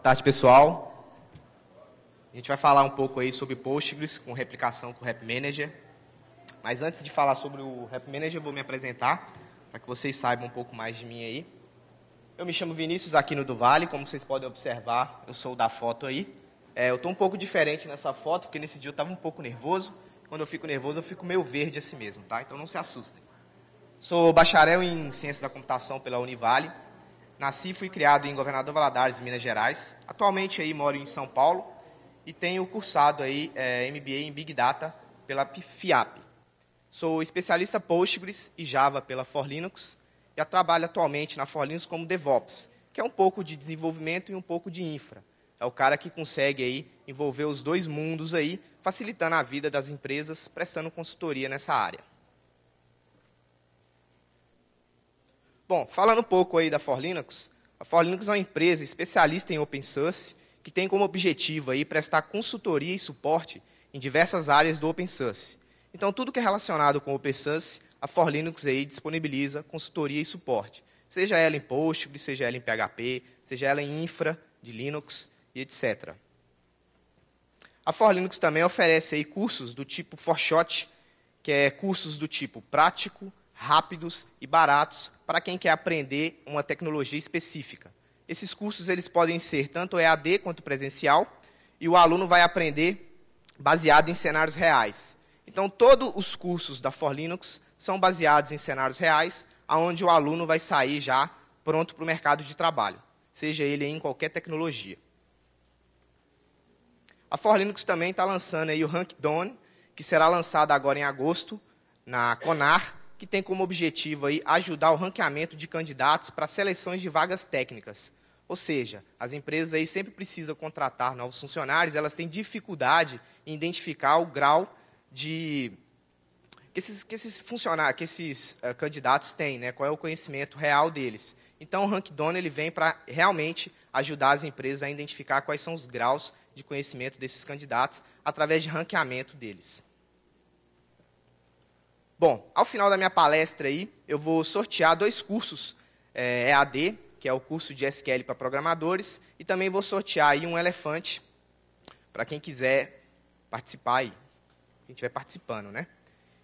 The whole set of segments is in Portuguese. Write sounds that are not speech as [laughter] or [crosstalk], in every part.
tarde, pessoal. A gente vai falar um pouco aí sobre Postgres com replicação com o Rap Manager. Mas antes de falar sobre o Rap Manager, eu vou me apresentar para que vocês saibam um pouco mais de mim aí. Eu me chamo Vinícius Aquino do Vale, como vocês podem observar, eu sou da foto aí. É, eu estou um pouco diferente nessa foto, porque nesse dia eu estava um pouco nervoso. Quando eu fico nervoso, eu fico meio verde assim mesmo, tá? Então não se assustem. Sou bacharel em Ciências da Computação pela Univale. Nasci e fui criado em Governador Valadares, Minas Gerais. Atualmente aí moro em São Paulo e tenho cursado aí é, MBA em Big Data pela FIAP. Sou especialista Postgres e Java pela ForLinux e trabalho atualmente na ForLinux como DevOps, que é um pouco de desenvolvimento e um pouco de infra. É o cara que consegue aí envolver os dois mundos aí, facilitando a vida das empresas, prestando consultoria nessa área. Bom, falando um pouco aí da ForLinux, a ForLinux é uma empresa especialista em open source que tem como objetivo aí prestar consultoria e suporte em diversas áreas do open source. Então, tudo que é relacionado com open source, a ForLinux aí disponibiliza consultoria e suporte, seja ela em Postgres, seja ela em PHP, seja ela em infra de Linux e etc. A ForLinux também oferece aí cursos do tipo ForShot, que é cursos do tipo prático, rápidos e baratos para quem quer aprender uma tecnologia específica. Esses cursos eles podem ser tanto EAD quanto presencial, e o aluno vai aprender baseado em cenários reais. Então, todos os cursos da For Linux são baseados em cenários reais, aonde o aluno vai sair já pronto para o mercado de trabalho, seja ele em qualquer tecnologia. A For Linux também está lançando aí o Rank Down, que será lançado agora em agosto na Conar, que tem como objetivo aí ajudar o ranqueamento de candidatos para seleções de vagas técnicas. Ou seja, as empresas aí sempre precisam contratar novos funcionários, elas têm dificuldade em identificar o grau de que esses, que esses funcionários, que esses uh, candidatos têm, né? Qual é o conhecimento real deles? Então, o Rank Dono ele vem para realmente ajudar as empresas a identificar quais são os graus de conhecimento desses candidatos através de ranqueamento deles. Bom, ao final da minha palestra aí, eu vou sortear dois cursos é, EAD, que é o curso de SQL para programadores, e também vou sortear aí um elefante para quem quiser participar aí, quem estiver participando, né?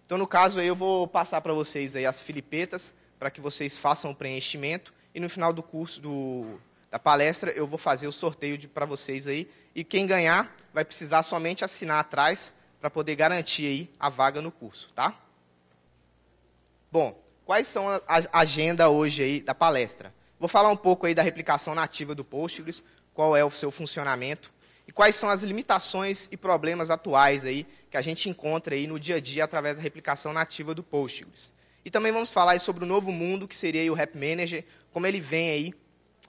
Então, no caso, aí, eu vou passar para vocês aí as filipetas, para que vocês façam o preenchimento, e no final do curso, do, da palestra, eu vou fazer o sorteio para vocês aí, e quem ganhar vai precisar somente assinar atrás, para poder garantir aí a vaga no curso, Tá? Bom, quais são a agenda hoje aí da palestra? Vou falar um pouco aí da replicação nativa do Postgres, qual é o seu funcionamento e quais são as limitações e problemas atuais aí que a gente encontra aí no dia a dia através da replicação nativa do Postgres. E também vamos falar sobre o novo mundo que seria o Rap Manager, como ele vem aí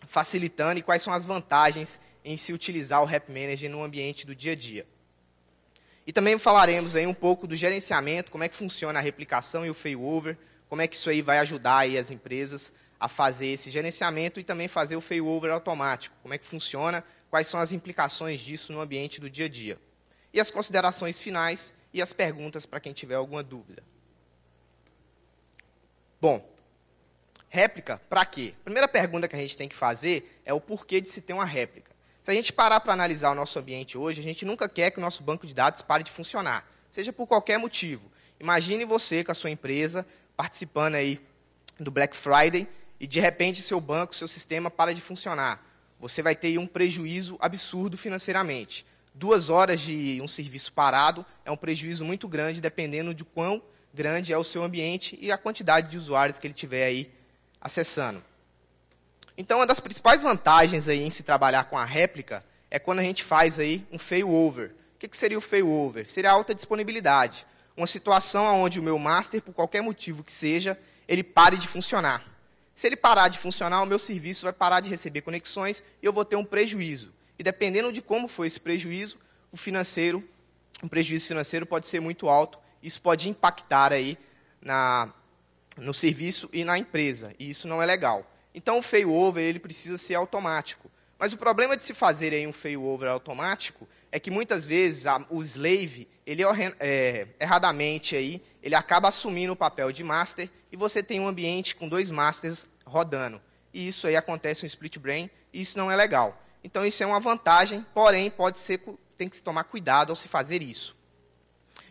facilitando e quais são as vantagens em se utilizar o Rap Manager no ambiente do dia a dia. E também falaremos aí um pouco do gerenciamento, como é que funciona a replicação e o failover, como é que isso aí vai ajudar aí as empresas a fazer esse gerenciamento e também fazer o failover automático, como é que funciona, quais são as implicações disso no ambiente do dia a dia. E as considerações finais e as perguntas para quem tiver alguma dúvida. Bom, réplica para quê? Primeira pergunta que a gente tem que fazer é o porquê de se ter uma réplica. Se a gente parar para analisar o nosso ambiente hoje, a gente nunca quer que o nosso banco de dados pare de funcionar, seja por qualquer motivo. Imagine você com a sua empresa participando aí do Black Friday e de repente seu banco, seu sistema para de funcionar. Você vai ter um prejuízo absurdo financeiramente. Duas horas de um serviço parado é um prejuízo muito grande, dependendo de quão grande é o seu ambiente e a quantidade de usuários que ele tiver aí acessando. Então, uma das principais vantagens aí em se trabalhar com a réplica é quando a gente faz aí um failover. O que, seria o failover? Seria a alta disponibilidade uma situação onde o meu master, por qualquer motivo que seja, ele pare de funcionar. Se ele parar de funcionar, o meu serviço vai parar de receber conexões e eu vou ter um prejuízo. E dependendo de como foi esse prejuízo, o financeiro, um prejuízo financeiro pode ser muito alto. Isso pode impactar aí na, no serviço e na empresa. E isso não é legal. Então o failover ele precisa ser automático. Mas o problema de se fazer aí um failover automático é que muitas vezes a, o slave, ele é, é, erradamente aí, ele acaba assumindo o papel de master e você tem um ambiente com dois masters rodando. E isso aí acontece um split brain e isso não é legal. Então isso é uma vantagem, porém pode ser tem que se tomar cuidado ao se fazer isso.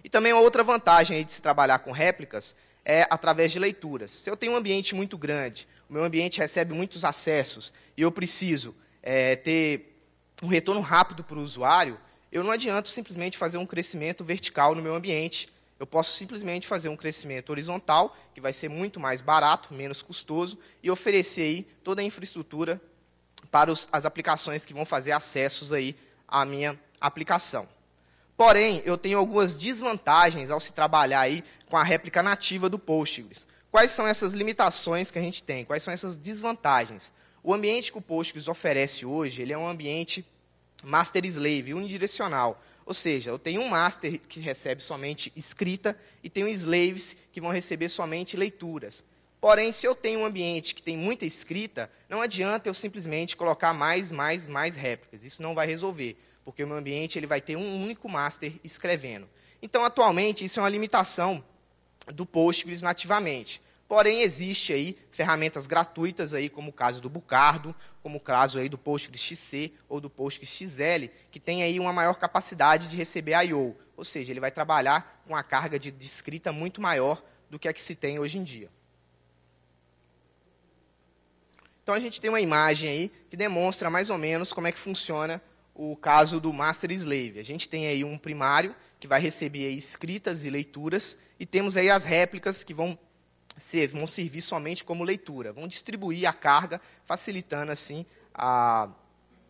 E também uma outra vantagem de se trabalhar com réplicas é através de leituras. Se eu tenho um ambiente muito grande, o meu ambiente recebe muitos acessos e eu preciso é, ter um retorno rápido para o usuário, eu não adianto simplesmente fazer um crescimento vertical no meu ambiente. Eu posso simplesmente fazer um crescimento horizontal, que vai ser muito mais barato, menos custoso, e oferecer aí toda a infraestrutura para os, as aplicações que vão fazer acessos aí à minha aplicação. Porém, eu tenho algumas desvantagens ao se trabalhar aí com a réplica nativa do Postgres. Quais são essas limitações que a gente tem? Quais são essas desvantagens? O ambiente que o Postgres oferece hoje, ele é um ambiente master slave, unidirecional. Ou seja, eu tenho um master que recebe somente escrita e tenho slaves que vão receber somente leituras. Porém, se eu tenho um ambiente que tem muita escrita, não adianta eu simplesmente colocar mais, mais, mais réplicas. Isso não vai resolver, porque o meu ambiente ele vai ter um único master escrevendo. Então, atualmente, isso é uma limitação do Postgres nativamente. Porém, existe aí ferramentas gratuitas aí, como o caso do Bucardo, como o caso aí do PostgreSQL ou do PostgreSQL que tem aí uma maior capacidade de receber I/O, ou seja, ele vai trabalhar com uma carga de, de escrita muito maior do que a que se tem hoje em dia. Então a gente tem uma imagem aí que demonstra mais ou menos como é que funciona o caso do master slave. A gente tem aí um primário que vai receber escritas e leituras e temos aí as réplicas que vão ser, vão servir somente como leitura, vão distribuir a carga, facilitando assim a,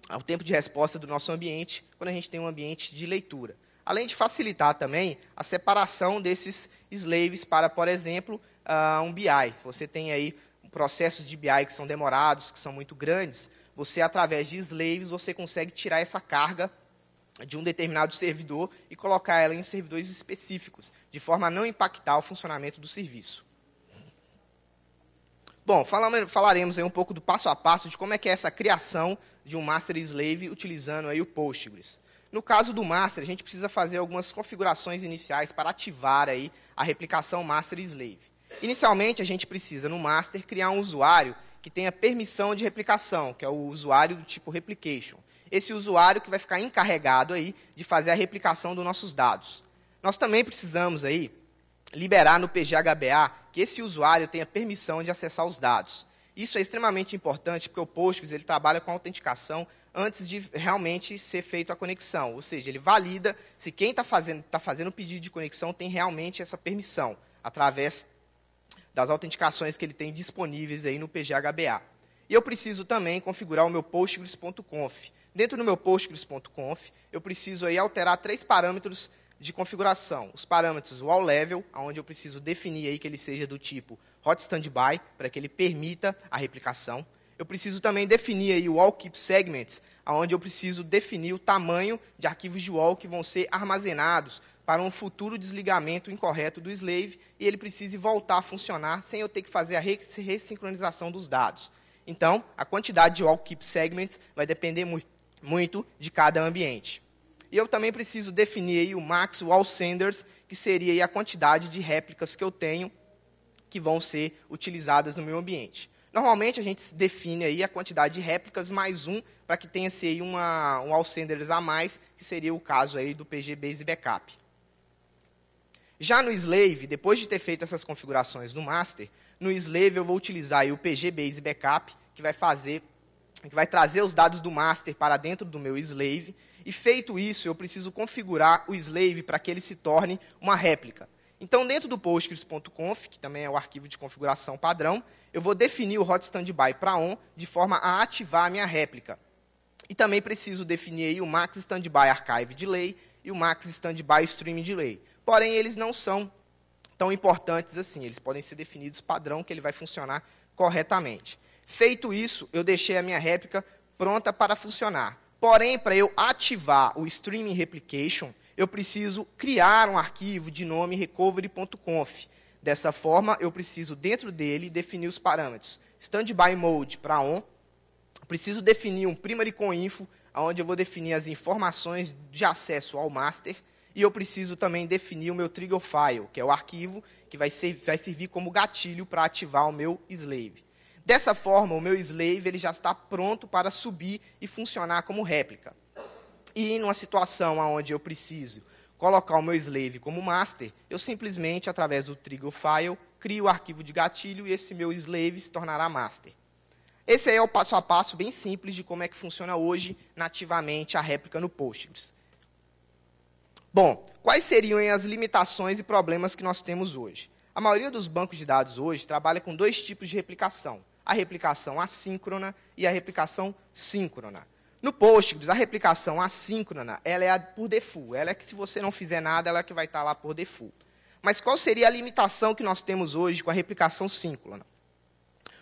a, o tempo de resposta do nosso ambiente quando a gente tem um ambiente de leitura. Além de facilitar também a separação desses slaves para, por exemplo, uh, um BI. Você tem aí processos de BI que são demorados, que são muito grandes. Você, através de slaves, você consegue tirar essa carga de um determinado servidor e colocar ela em servidores específicos, de forma a não impactar o funcionamento do serviço. Bom, falaremos aí um pouco do passo a passo de como é que é essa criação de um master slave utilizando aí o Postgres. No caso do master, a gente precisa fazer algumas configurações iniciais para ativar aí a replicação master slave. Inicialmente, a gente precisa no master criar um usuário que tenha permissão de replicação, que é o usuário do tipo replication. Esse usuário que vai ficar encarregado aí de fazer a replicação dos nossos dados. Nós também precisamos aí liberar no PGHBA que esse usuário tenha permissão de acessar os dados. Isso é extremamente importante porque o Postgres ele trabalha com autenticação antes de realmente ser feita a conexão, ou seja, ele valida se quem está fazendo, tá fazendo o pedido de conexão tem realmente essa permissão através das autenticações que ele tem disponíveis aí no PGHBA. E eu preciso também configurar o meu Postgres.conf. Dentro do meu Postgres.conf, eu preciso aí alterar três parâmetros de configuração, os parâmetros wall level, onde eu preciso definir aí que ele seja do tipo hot standby, para que ele permita a replicação. Eu preciso também definir aí o wall keep segments, onde eu preciso definir o tamanho de arquivos de wall que vão ser armazenados para um futuro desligamento incorreto do slave e ele precise voltar a funcionar sem eu ter que fazer a ressincronização dos dados. Então, a quantidade de wall keep segments vai depender muito de cada ambiente. E eu também preciso definir aí o max wall senders, que seria a quantidade de réplicas que eu tenho que vão ser utilizadas no meu ambiente. Normalmente a gente define aí a quantidade de réplicas mais um para que tenha se uma, um all senders a mais, que seria o caso aí do PGBase backup. Já no slave, depois de ter feito essas configurações no master, no slave eu vou utilizar aí o PGBase backup, que vai fazer que vai trazer os dados do master para dentro do meu slave e feito isso, eu preciso configurar o slave para que ele se torne uma réplica. Então, dentro do postgres.conf, que também é o arquivo de configuração padrão, eu vou definir o hot standby para on de forma a ativar a minha réplica. E também preciso definir o max standby archive delay e o max standby stream delay. Porém, eles não são tão importantes assim, eles podem ser definidos padrão que ele vai funcionar corretamente. Feito isso, eu deixei a minha réplica pronta para funcionar. Porém, para eu ativar o Streaming Replication, eu preciso criar um arquivo de nome recovery.conf. Dessa forma, eu preciso, dentro dele, definir os parâmetros. Standby Mode para on. Preciso definir um primary com info, onde eu vou definir as informações de acesso ao master. E eu preciso também definir o meu trigger file, que é o arquivo que vai, ser, vai servir como gatilho para ativar o meu slave. Dessa forma, o meu slave ele já está pronto para subir e funcionar como réplica. E em uma situação onde eu preciso colocar o meu slave como master, eu simplesmente, através do trigger file, crio o arquivo de gatilho e esse meu slave se tornará master. Esse aí é o passo a passo bem simples de como é que funciona hoje nativamente a réplica no Postgres. Bom, quais seriam as limitações e problemas que nós temos hoje? A maioria dos bancos de dados hoje trabalha com dois tipos de replicação a replicação assíncrona e a replicação síncrona. No Postgres, a replicação assíncrona, ela é por default. Ela é que se você não fizer nada, ela é que vai estar tá lá por default. Mas qual seria a limitação que nós temos hoje com a replicação síncrona?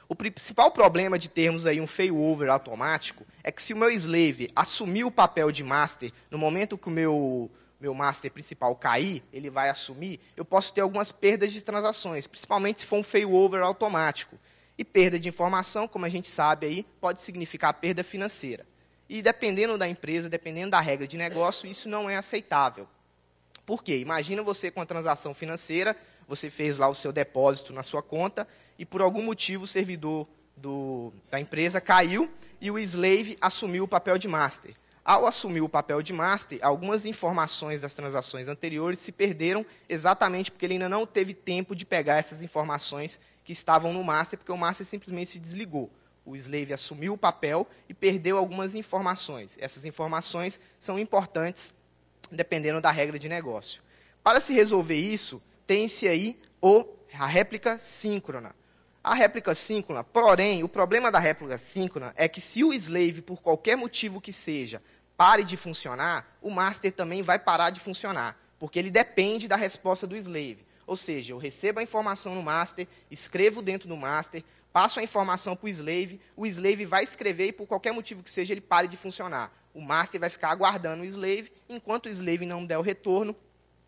O principal problema de termos aí um failover automático é que se o meu slave assumir o papel de master no momento que o meu meu master principal cair, ele vai assumir, eu posso ter algumas perdas de transações, principalmente se for um failover automático. E perda de informação, como a gente sabe aí, pode significar perda financeira. E dependendo da empresa, dependendo da regra de negócio, isso não é aceitável. Por quê? Imagina você com a transação financeira, você fez lá o seu depósito na sua conta e por algum motivo o servidor do, da empresa caiu e o slave assumiu o papel de master. Ao assumir o papel de master, algumas informações das transações anteriores se perderam exatamente porque ele ainda não teve tempo de pegar essas informações que estavam no master, porque o master simplesmente se desligou. O slave assumiu o papel e perdeu algumas informações. Essas informações são importantes dependendo da regra de negócio. Para se resolver isso, tem-se aí o, a réplica síncrona. A réplica síncrona, porém, o problema da réplica síncrona é que se o slave, por qualquer motivo que seja, pare de funcionar, o master também vai parar de funcionar, porque ele depende da resposta do slave. Ou seja, eu recebo a informação no master, escrevo dentro do master, passo a informação para o slave, o slave vai escrever e, por qualquer motivo que seja, ele pare de funcionar. O master vai ficar aguardando o slave, enquanto o slave não der o retorno,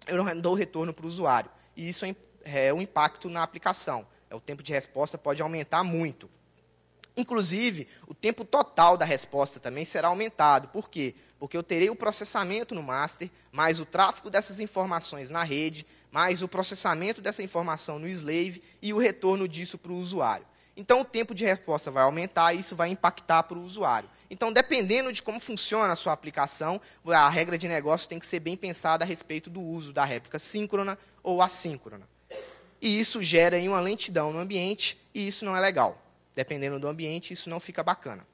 eu não dou o retorno para o usuário. E isso é, é um impacto na aplicação. É, o tempo de resposta pode aumentar muito. Inclusive, o tempo total da resposta também será aumentado. Por quê? Porque eu terei o processamento no master, mais o tráfego dessas informações na rede, mas o processamento dessa informação no slave e o retorno disso para o usuário. Então, o tempo de resposta vai aumentar e isso vai impactar para o usuário. Então, dependendo de como funciona a sua aplicação, a regra de negócio tem que ser bem pensada a respeito do uso da réplica síncrona ou assíncrona. E isso gera uma lentidão no ambiente e isso não é legal. Dependendo do ambiente, isso não fica bacana.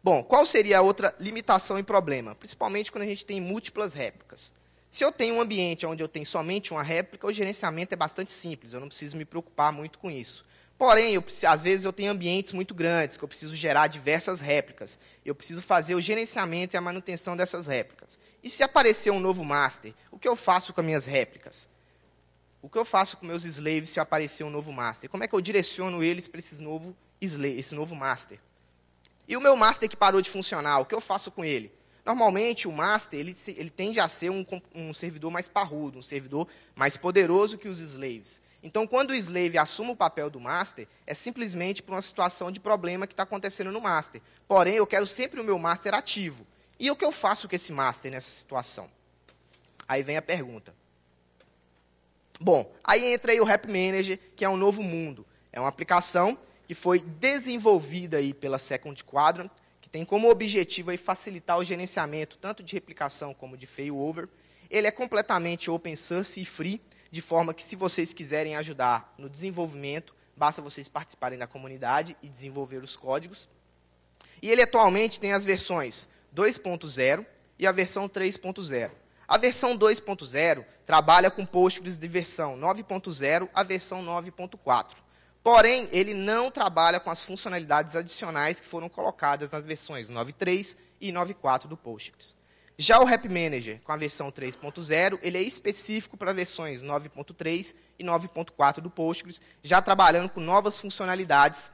Bom, qual seria a outra limitação e problema? Principalmente quando a gente tem múltiplas réplicas. Se eu tenho um ambiente onde eu tenho somente uma réplica, o gerenciamento é bastante simples, eu não preciso me preocupar muito com isso. Porém, eu, às vezes eu tenho ambientes muito grandes que eu preciso gerar diversas réplicas. Eu preciso fazer o gerenciamento e a manutenção dessas réplicas. E se aparecer um novo master, o que eu faço com as minhas réplicas? O que eu faço com meus slaves se aparecer um novo master? Como é que eu direciono eles para novo slave, esse novo master? E o meu master que parou de funcionar, o que eu faço com ele? Normalmente, o master ele, ele tende a ser um, um servidor mais parrudo, um servidor mais poderoso que os slaves. Então, quando o slave assume o papel do master, é simplesmente por uma situação de problema que está acontecendo no master. Porém, eu quero sempre o meu master ativo. E o que eu faço com esse master nessa situação? Aí vem a pergunta. Bom, aí entra aí o Rap Manager, que é um novo mundo. É uma aplicação que foi desenvolvida aí pela Second Quadrant tem como objetivo aí facilitar o gerenciamento tanto de replicação como de failover. Ele é completamente open source e free, de forma que se vocês quiserem ajudar no desenvolvimento, basta vocês participarem da comunidade e desenvolver os códigos. E ele atualmente tem as versões 2.0 e a versão 3.0. A versão 2.0 trabalha com Postgres de versão 9.0 à versão 9.4. Porém, ele não trabalha com as funcionalidades adicionais que foram colocadas nas versões 9.3 e 9.4 do Postgres. Já o Rap Manager, com a versão 3.0, ele é específico para versões 9.3 e 9.4 do Postgres, já trabalhando com novas funcionalidades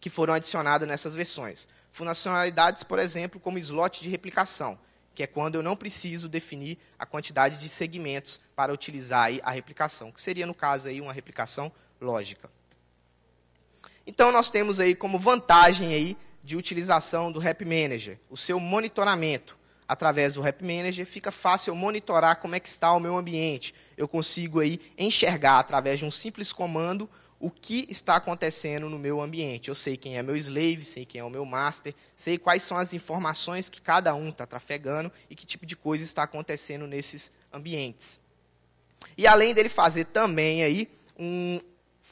que foram adicionadas nessas versões. Funcionalidades, por exemplo, como slot de replicação, que é quando eu não preciso definir a quantidade de segmentos para utilizar a replicação, que seria, no caso, aí, uma replicação lógica. Então nós temos aí como vantagem aí de utilização do Rep Manager, o seu monitoramento. Através do Rep Manager fica fácil monitorar como é que está o meu ambiente. Eu consigo aí enxergar através de um simples comando o que está acontecendo no meu ambiente. Eu sei quem é meu slave, sei quem é o meu master, sei quais são as informações que cada um está trafegando e que tipo de coisa está acontecendo nesses ambientes. E além dele fazer também aí um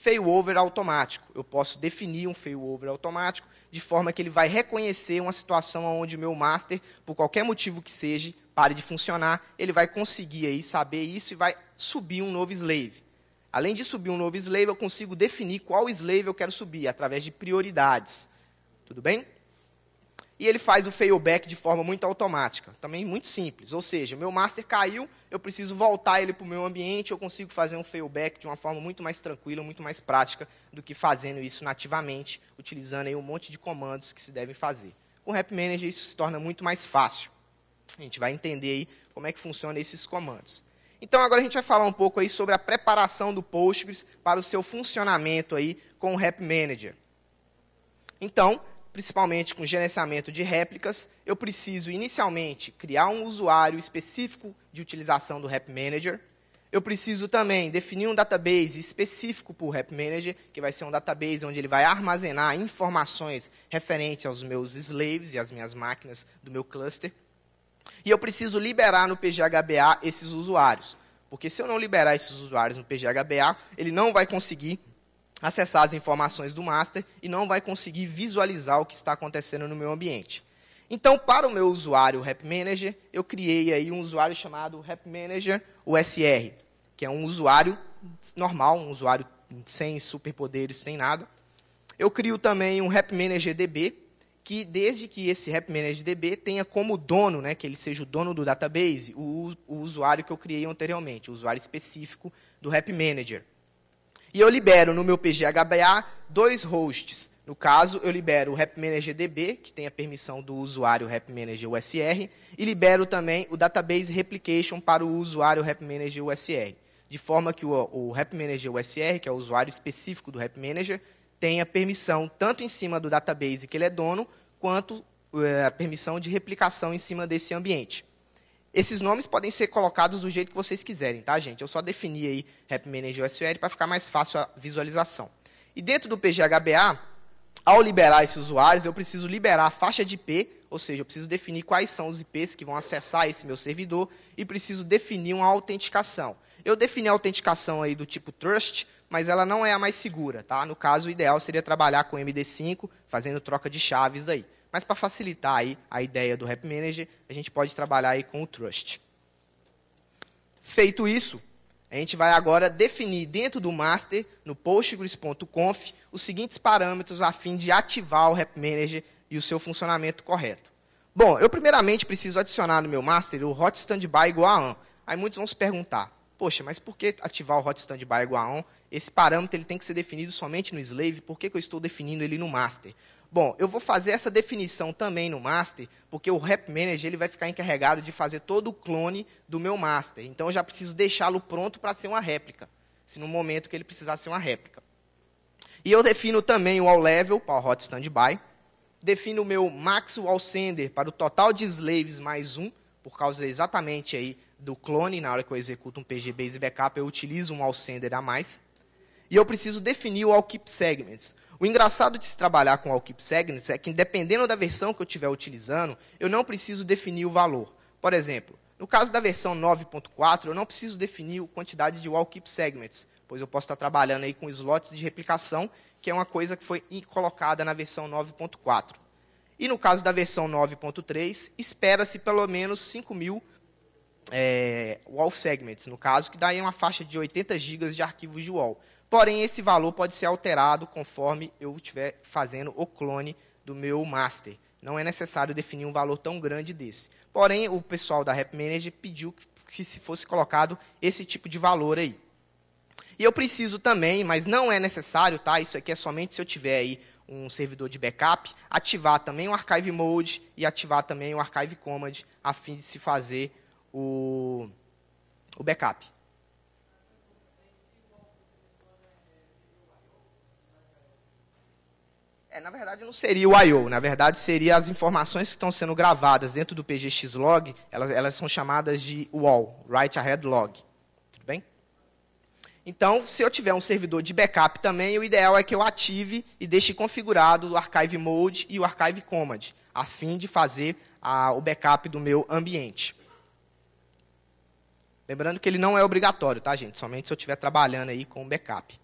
failover automático. Eu posso definir um failover automático de forma que ele vai reconhecer uma situação onde o meu master, por qualquer motivo que seja, pare de funcionar, ele vai conseguir aí saber isso e vai subir um novo slave. Além de subir um novo slave, eu consigo definir qual slave eu quero subir através de prioridades. Tudo bem? e ele faz o failback de forma muito automática, também muito simples. Ou seja, meu master caiu, eu preciso voltar ele para o meu ambiente, eu consigo fazer um failback de uma forma muito mais tranquila, muito mais prática do que fazendo isso nativamente, utilizando aí um monte de comandos que se devem fazer. Com o App Manager isso se torna muito mais fácil. A gente vai entender aí como é que funcionam esses comandos. Então agora a gente vai falar um pouco aí sobre a preparação do Postgres para o seu funcionamento aí com o App Manager. Então, principalmente com gerenciamento de réplicas, eu preciso inicialmente criar um usuário específico de utilização do Rep Manager. Eu preciso também definir um database específico para o Rep Manager, que vai ser um database onde ele vai armazenar informações referentes aos meus slaves e às minhas máquinas do meu cluster. E eu preciso liberar no PGHBA esses usuários. Porque se eu não liberar esses usuários no PGHBA, ele não vai conseguir acessar as informações do master e não vai conseguir visualizar o que está acontecendo no meu ambiente. Então, para o meu usuário Rap Manager, eu criei aí um usuário chamado Rap Manager USR, que é um usuário normal, um usuário sem superpoderes, sem nada. Eu crio também um Rap Manager DB, que desde que esse Rap Manager DB tenha como dono, né, que ele seja o dono do database, o, o usuário que eu criei anteriormente, o usuário específico do Rap Manager. E eu libero no meu PGHBA dois hosts. No caso, eu libero o RepManagerDB, que tem a permissão do usuário RepManager USR, e libero também o Database Replication para o usuário RepManager USR, de forma que o, o USR, que é o usuário específico do RepManager, tenha permissão tanto em cima do database que ele é dono, quanto eh, a permissão de replicação em cima desse ambiente. Esses nomes podem ser colocados do jeito que vocês quiserem, tá, gente? Eu só defini aí Rap Manager USL para ficar mais fácil a visualização. E dentro do PGHBA, ao liberar esses usuários, eu preciso liberar a faixa de IP, ou seja, eu preciso definir quais são os IPs que vão acessar esse meu servidor e preciso definir uma autenticação. Eu defini a autenticação aí do tipo Trust, mas ela não é a mais segura, tá? No caso, o ideal seria trabalhar com MD5, fazendo troca de chaves aí. Mas para facilitar aí a ideia do Rap Manager, a gente pode trabalhar aí com o Trust. Feito isso, a gente vai agora definir dentro do master, no postgres.conf, os seguintes parâmetros a fim de ativar o Rap Manager e o seu funcionamento correto. Bom, eu primeiramente preciso adicionar no meu master o hot standby igual a on. Aí muitos vão se perguntar, poxa, mas por que ativar o hot standby igual a on? Esse parâmetro ele tem que ser definido somente no slave, por que, que eu estou definindo ele no master? Bom, eu vou fazer essa definição também no master, porque o Rep Manager ele vai ficar encarregado de fazer todo o clone do meu master. Então eu já preciso deixá-lo pronto para ser uma réplica, se no momento que ele precisar ser uma réplica. E eu defino também o all level para o hot standby, defino o meu max all sender para o total de slaves mais um, por causa exatamente aí do clone, na hora que eu executo um pg_basebackup backup, eu utilizo um all sender a mais. E eu preciso definir o all keep segments o engraçado de se trabalhar com Alkip Segments é que, dependendo da versão que eu estiver utilizando, eu não preciso definir o valor. Por exemplo, no caso da versão 9.4, eu não preciso definir a quantidade de Wallkeep Segments, pois eu posso estar trabalhando aí com slots de replicação, que é uma coisa que foi colocada na versão 9.4. E no caso da versão 9.3, espera-se pelo menos 5.000 mil é, wall segments, no caso, que daí é uma faixa de 80 GB de arquivos de wall. Porém, esse valor pode ser alterado conforme eu estiver fazendo o clone do meu master. Não é necessário definir um valor tão grande desse. Porém, o pessoal da Rep Manager pediu que, se fosse colocado esse tipo de valor aí. E eu preciso também, mas não é necessário, tá? Isso aqui é somente se eu tiver aí um servidor de backup, ativar também o Archive Mode e ativar também o Archive Command, a fim de se fazer o, o backup. É, na verdade, não seria o I.O. Na verdade, seria as informações que estão sendo gravadas dentro do PGX log, elas, elas são chamadas de wall, write ahead log. Tudo bem? Então, se eu tiver um servidor de backup também, o ideal é que eu ative e deixe configurado o archive mode e o archive command, a fim de fazer a, o backup do meu ambiente. Lembrando que ele não é obrigatório, tá, gente? Somente se eu estiver trabalhando aí com backup.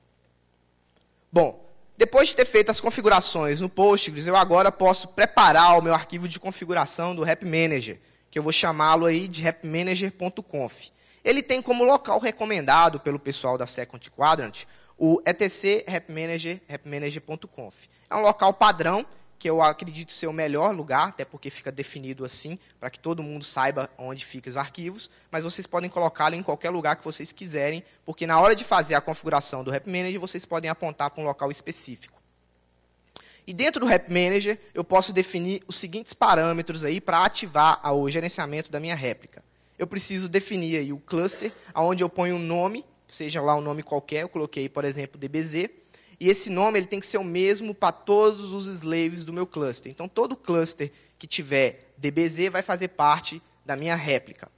Bom, depois de ter feito as configurações no Postgres, eu agora posso preparar o meu arquivo de configuração do Rep Manager, que eu vou chamá-lo aí de rapmanager.conf. Ele tem como local recomendado pelo pessoal da Second Quadrant o etc repmanager É um local padrão que eu acredito ser o melhor lugar, até porque fica definido assim, para que todo mundo saiba onde ficam os arquivos, mas vocês podem colocá-lo em qualquer lugar que vocês quiserem, porque na hora de fazer a configuração do Rep Manager, vocês podem apontar para um local específico. E dentro do Rep Manager, eu posso definir os seguintes parâmetros aí para ativar o gerenciamento da minha réplica. Eu preciso definir aí o cluster, aonde eu ponho um nome, seja lá um nome qualquer, eu coloquei, por exemplo, DBZ, e esse nome ele tem que ser o mesmo para todos os slaves do meu cluster. Então, todo cluster que tiver DBZ vai fazer parte da minha réplica.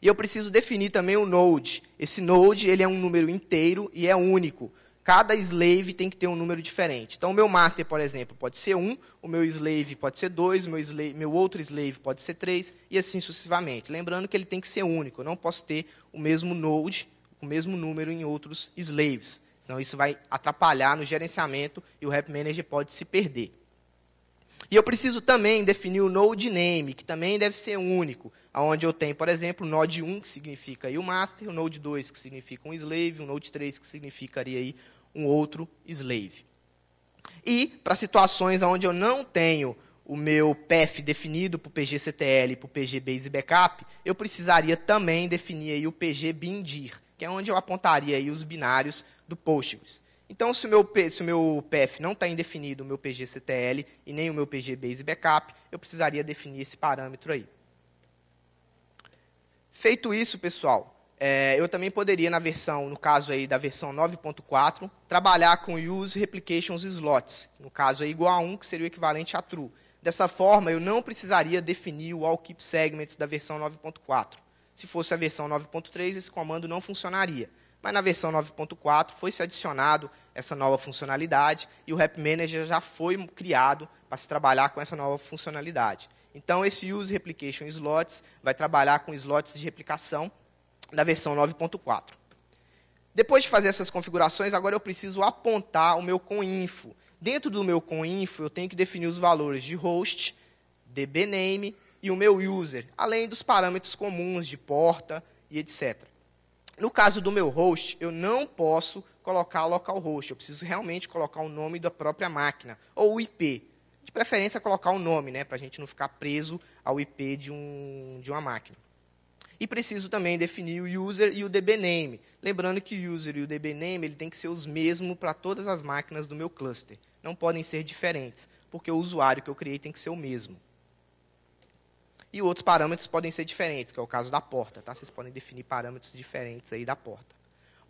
E eu preciso definir também o node. Esse node ele é um número inteiro e é único. Cada slave tem que ter um número diferente. Então, o meu master, por exemplo, pode ser 1, o meu slave pode ser 2, o meu, slave, meu outro slave pode ser 3, e assim sucessivamente. Lembrando que ele tem que ser único, eu não posso ter o mesmo node, o mesmo número em outros slaves. Senão isso vai atrapalhar no gerenciamento e o App Manager pode se perder. E eu preciso também definir o node name, que também deve ser único, onde eu tenho, por exemplo, o node 1, que significa aí o master, o node 2, que significa um slave, o node 3, que significaria aí um outro slave. E para situações onde eu não tenho o meu path definido para o PGCTL e para o PGBase Backup, eu precisaria também definir aí o PGBindir, que é onde eu apontaria aí os binários do Postgres. Então, se o meu, se o meu PF não está indefinido, o meu PGCTL e nem o meu PGBase Backup, eu precisaria definir esse parâmetro aí. Feito isso, pessoal, é, eu também poderia, na versão, no caso aí da versão 9.4, trabalhar com use replications slots, no caso aí igual a 1, que seria o equivalente a true. Dessa forma, eu não precisaria definir o all keep segments da versão 9.4. Se fosse a versão 9.3, esse comando não funcionaria. Mas na versão 9.4 foi se adicionado essa nova funcionalidade e o Rep Manager já foi criado para se trabalhar com essa nova funcionalidade. Então, esse Use Replication Slots vai trabalhar com slots de replicação da versão 9.4. Depois de fazer essas configurações, agora eu preciso apontar o meu coninfo. Dentro do meu coninfo, eu tenho que definir os valores de host, dbname e o meu user, além dos parâmetros comuns de porta e etc. No caso do meu host, eu não posso colocar localhost, eu preciso realmente colocar o nome da própria máquina, ou o IP. De preferência, colocar o nome, né, para a gente não ficar preso ao IP de, um, de uma máquina. E preciso também definir o user e o dbname. Lembrando que o user e o dbname ele tem que ser os mesmos para todas as máquinas do meu cluster. Não podem ser diferentes, porque o usuário que eu criei tem que ser o mesmo. E outros parâmetros podem ser diferentes, que é o caso da porta, tá? Vocês podem definir parâmetros diferentes aí da porta.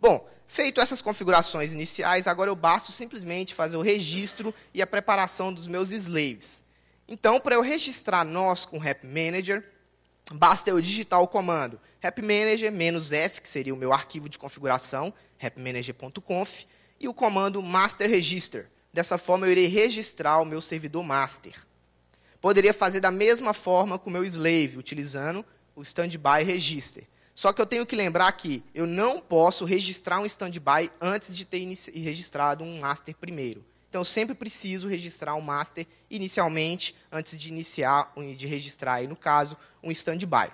Bom, feito essas configurações iniciais, agora eu basto simplesmente fazer o registro e a preparação dos meus slaves. Então, para eu registrar nós com o Manager, basta eu digitar o comando App Manager -f, que seria o meu arquivo de configuração, appmanager.conf, e o comando master register. Dessa forma, eu irei registrar o meu servidor master poderia fazer da mesma forma com o meu slave, utilizando o standby register. Só que eu tenho que lembrar que eu não posso registrar um standby antes de ter registrado um master primeiro. Então, eu sempre preciso registrar um master inicialmente, antes de iniciar, de registrar, aí, no caso, um standby.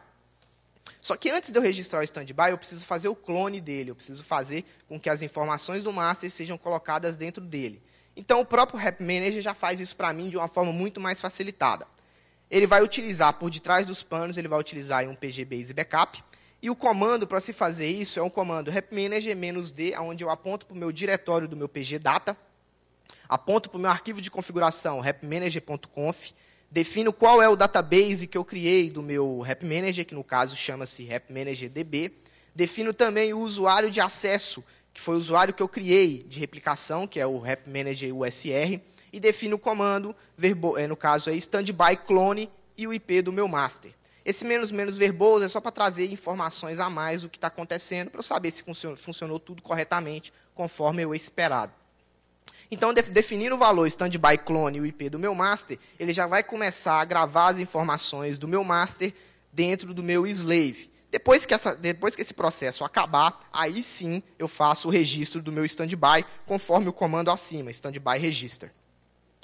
Só que antes de eu registrar o standby, eu preciso fazer o clone dele, eu preciso fazer com que as informações do master sejam colocadas dentro dele. Então, o próprio Rap Manager já faz isso para mim de uma forma muito mais facilitada. Ele vai utilizar, por detrás dos panos, ele vai utilizar um pgbasebackup Backup, e o comando para se fazer isso é um comando Manager d onde eu aponto para o meu diretório do meu pgdata, aponto para o meu arquivo de configuração rapmanager.conf, defino qual é o database que eu criei do meu Manager que no caso chama-se repmanager.db, defino também o usuário de acesso foi o usuário que eu criei de replicação, que é o Rep Manager USR, e defino o comando, verbo, eh, no caso é standby clone e o IP do meu master. Esse menos menos verboso é só para trazer informações a mais do que está acontecendo, para eu saber se funcionou, funcionou tudo corretamente, conforme eu esperado. Então, de, definindo o valor standby clone e o IP do meu master, ele já vai começar a gravar as informações do meu master dentro do meu slave. Depois que, essa, depois que esse processo acabar, aí sim eu faço o registro do meu standby conforme o comando acima, standby register.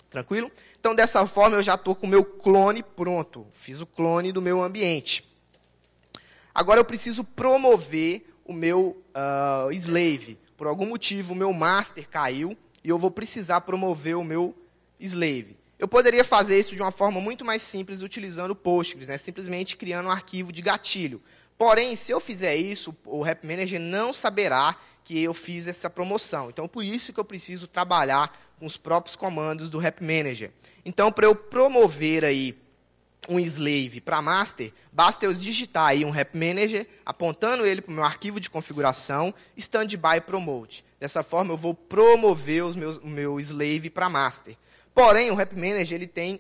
Tranquilo? Então, dessa forma, eu já estou com o meu clone pronto. Fiz o clone do meu ambiente. Agora eu preciso promover o meu uh, slave. Por algum motivo, o meu master caiu e eu vou precisar promover o meu slave. Eu poderia fazer isso de uma forma muito mais simples utilizando Postgres, né? simplesmente criando um arquivo de gatilho. Porém, se eu fizer isso, o Rap Manager não saberá que eu fiz essa promoção. Então, por isso que eu preciso trabalhar com os próprios comandos do Rap Manager. Então, para eu promover aí um slave para master, basta eu digitar aí um Rap Manager, apontando ele para o meu arquivo de configuração, standby promote. Dessa forma, eu vou promover os meus, o meu slave para master. Porém, o Rap Manager ele tem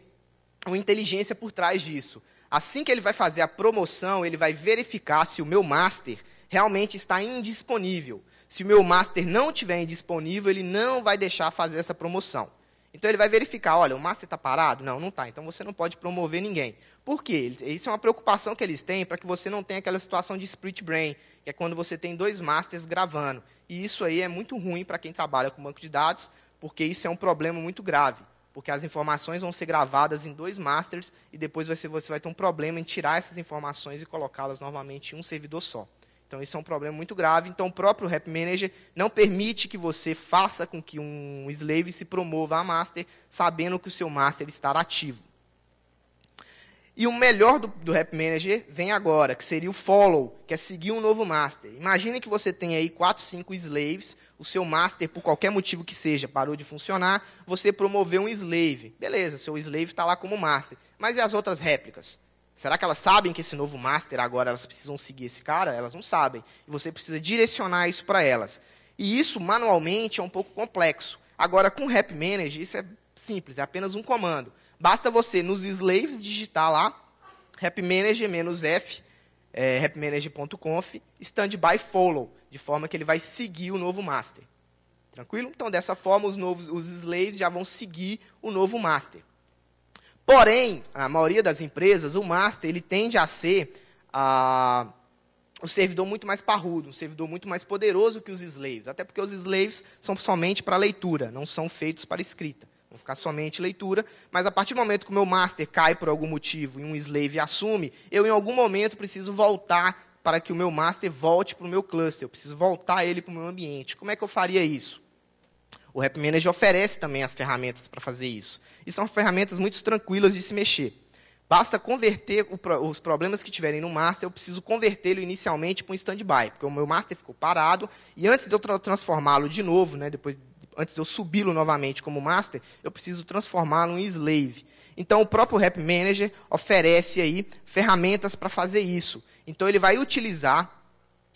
uma inteligência por trás disso. Assim que ele vai fazer a promoção, ele vai verificar se o meu master realmente está indisponível. Se o meu master não estiver indisponível, ele não vai deixar fazer essa promoção. Então ele vai verificar, olha, o master está parado? Não, não está. Então você não pode promover ninguém. Por quê? Isso é uma preocupação que eles têm para que você não tenha aquela situação de split brain, que é quando você tem dois masters gravando. E isso aí é muito ruim para quem trabalha com banco de dados, porque isso é um problema muito grave porque as informações vão ser gravadas em dois masters e depois vai ser, você vai ter um problema em tirar essas informações e colocá-las novamente em um servidor só. Então isso é um problema muito grave. Então o próprio Rap Manager não permite que você faça com que um slave se promova a master, sabendo que o seu master estará ativo. E o melhor do, do Rap Manager vem agora, que seria o follow, que é seguir um novo master. Imagine que você tem aí 4, 5 slaves, o seu master, por qualquer motivo que seja, parou de funcionar, você promoveu um slave. Beleza, seu slave está lá como master. Mas e as outras réplicas? Será que elas sabem que esse novo master agora elas precisam seguir esse cara? Elas não sabem. E você precisa direcionar isso para elas. E isso manualmente é um pouco complexo. Agora com o Rap Manager isso é simples, é apenas um comando. Basta você nos slaves digitar lá appmanager-f, é, standby follow, de forma que ele vai seguir o novo master. Tranquilo? Então, dessa forma, os, novos, os slaves já vão seguir o novo master. Porém, a maioria das empresas, o master ele tende a ser ah, um servidor muito mais parrudo, um servidor muito mais poderoso que os slaves. Até porque os slaves são somente para leitura, não são feitos para escrita ficar somente leitura, mas a partir do momento que o meu master cai por algum motivo e um slave assume, eu em algum momento preciso voltar para que o meu master volte para o meu cluster, eu preciso voltar ele para o meu ambiente. Como é que eu faria isso? O Rap Manager oferece também as ferramentas para fazer isso. E são ferramentas muito tranquilas de se mexer. Basta converter os problemas que tiverem no master, eu preciso convertê-lo inicialmente para um standby, porque o meu master ficou parado, e antes de eu transformá-lo de novo, né, depois antes de eu subi-lo novamente como master, eu preciso transformá-lo em slave. Então, o próprio Rep Manager oferece aí ferramentas para fazer isso. Então, ele vai utilizar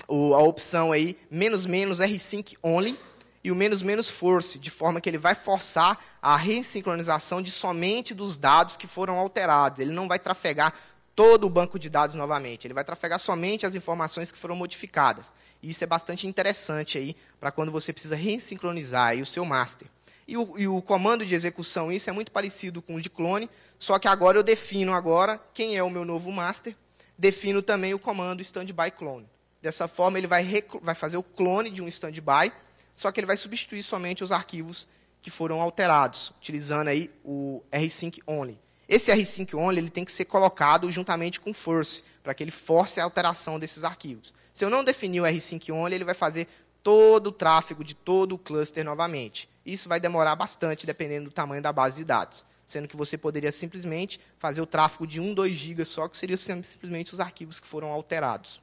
o, a opção aí menos menos rsync only e o menos menos force, de forma que ele vai forçar a ressincronização de somente dos dados que foram alterados. Ele não vai trafegar todo o banco de dados novamente. Ele vai trafegar somente as informações que foram modificadas. E isso é bastante interessante aí para quando você precisa ressincronizar o seu master. E o, e o, comando de execução, isso é muito parecido com o de clone, só que agora eu defino agora quem é o meu novo master, defino também o comando standby clone. Dessa forma, ele vai, vai fazer o clone de um standby, só que ele vai substituir somente os arquivos que foram alterados, utilizando aí o rsync only. Esse rsync only ele tem que ser colocado juntamente com force, para que ele force a alteração desses arquivos. Se eu não definir o R5 only, ele vai fazer todo o tráfego de todo o cluster novamente. Isso vai demorar bastante, dependendo do tamanho da base de dados. Sendo que você poderia simplesmente fazer o tráfego de 1, 2 GB só, que seriam simplesmente os arquivos que foram alterados.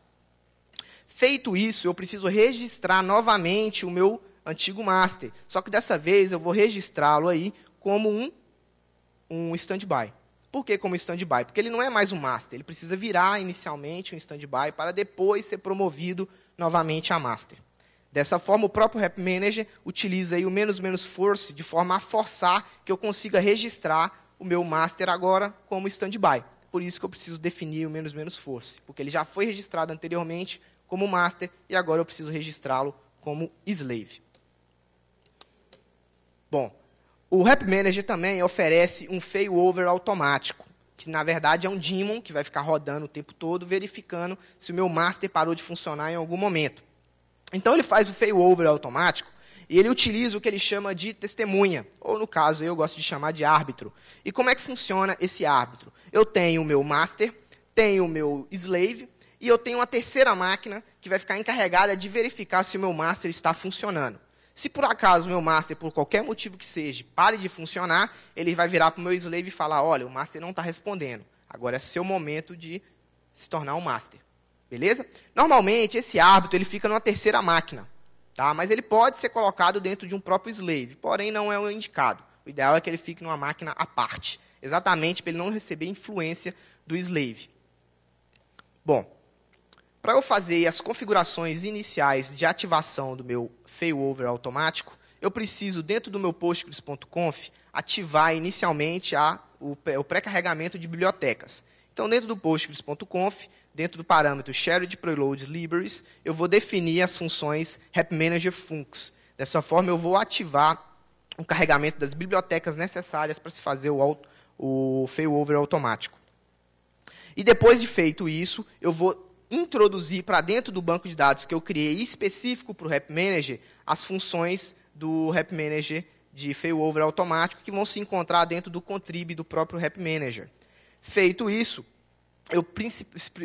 Feito isso, eu preciso registrar novamente o meu antigo master. Só que dessa vez eu vou registrá-lo aí como um, um standby. Por que como stand-by? Porque ele não é mais um master, ele precisa virar inicialmente um stand-by para depois ser promovido novamente a master. Dessa forma, o próprio Rep Manager utiliza aí o menos menos force de forma a forçar que eu consiga registrar o meu master agora como stand-by. Por isso que eu preciso definir o menos menos force, porque ele já foi registrado anteriormente como master e agora eu preciso registrá-lo como slave. Bom, o Rap Manager também oferece um failover automático, que na verdade é um daemon que vai ficar rodando o tempo todo, verificando se o meu master parou de funcionar em algum momento. Então ele faz o failover automático e ele utiliza o que ele chama de testemunha, ou no caso eu gosto de chamar de árbitro. E como é que funciona esse árbitro? Eu tenho o meu master, tenho o meu slave e eu tenho uma terceira máquina que vai ficar encarregada de verificar se o meu master está funcionando. Se por acaso o meu master, por qualquer motivo que seja, pare de funcionar, ele vai virar para o meu slave e falar: olha, o master não está respondendo. Agora é seu momento de se tornar um master. Beleza? Normalmente, esse árbitro ele fica numa terceira máquina, tá? mas ele pode ser colocado dentro de um próprio slave, porém não é o indicado. O ideal é que ele fique numa máquina à parte, exatamente para ele não receber influência do slave. Bom, para eu fazer as configurações iniciais de ativação do meu failover automático, eu preciso, dentro do meu Postgres.conf, ativar inicialmente a, o, o pré-carregamento de bibliotecas. Então, dentro do Postgres.conf, dentro do parâmetro shared preload libraries, eu vou definir as funções HelpManagerFuncs. Dessa forma, eu vou ativar o carregamento das bibliotecas necessárias para se fazer o, o failover automático. E depois de feito isso, eu vou introduzir para dentro do banco de dados que eu criei específico para o Rap Manager as funções do Rap Manager de failover automático que vão se encontrar dentro do contrib do próprio Rap Manager. Feito isso, eu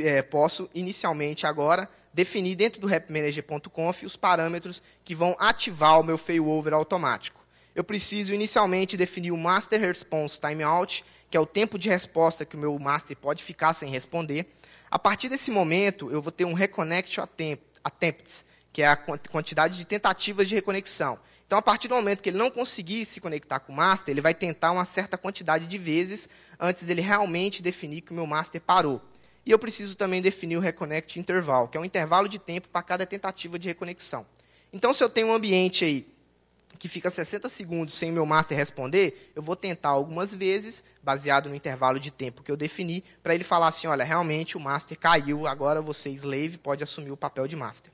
é, posso inicialmente agora definir dentro do repmanager.conf os parâmetros que vão ativar o meu failover automático. Eu preciso inicialmente definir o master response timeout, que é o tempo de resposta que o meu master pode ficar sem responder. A partir desse momento, eu vou ter um reconnect attempts, que é a quantidade de tentativas de reconexão. Então, a partir do momento que ele não conseguir se conectar com o master, ele vai tentar uma certa quantidade de vezes antes dele realmente definir que o meu master parou. E eu preciso também definir o reconnect interval, que é um intervalo de tempo para cada tentativa de reconexão. Então, se eu tenho um ambiente aí que fica 60 segundos sem meu master responder, eu vou tentar algumas vezes, baseado no intervalo de tempo que eu defini, para ele falar assim, olha, realmente o master caiu, agora você, slave, pode assumir o papel de master.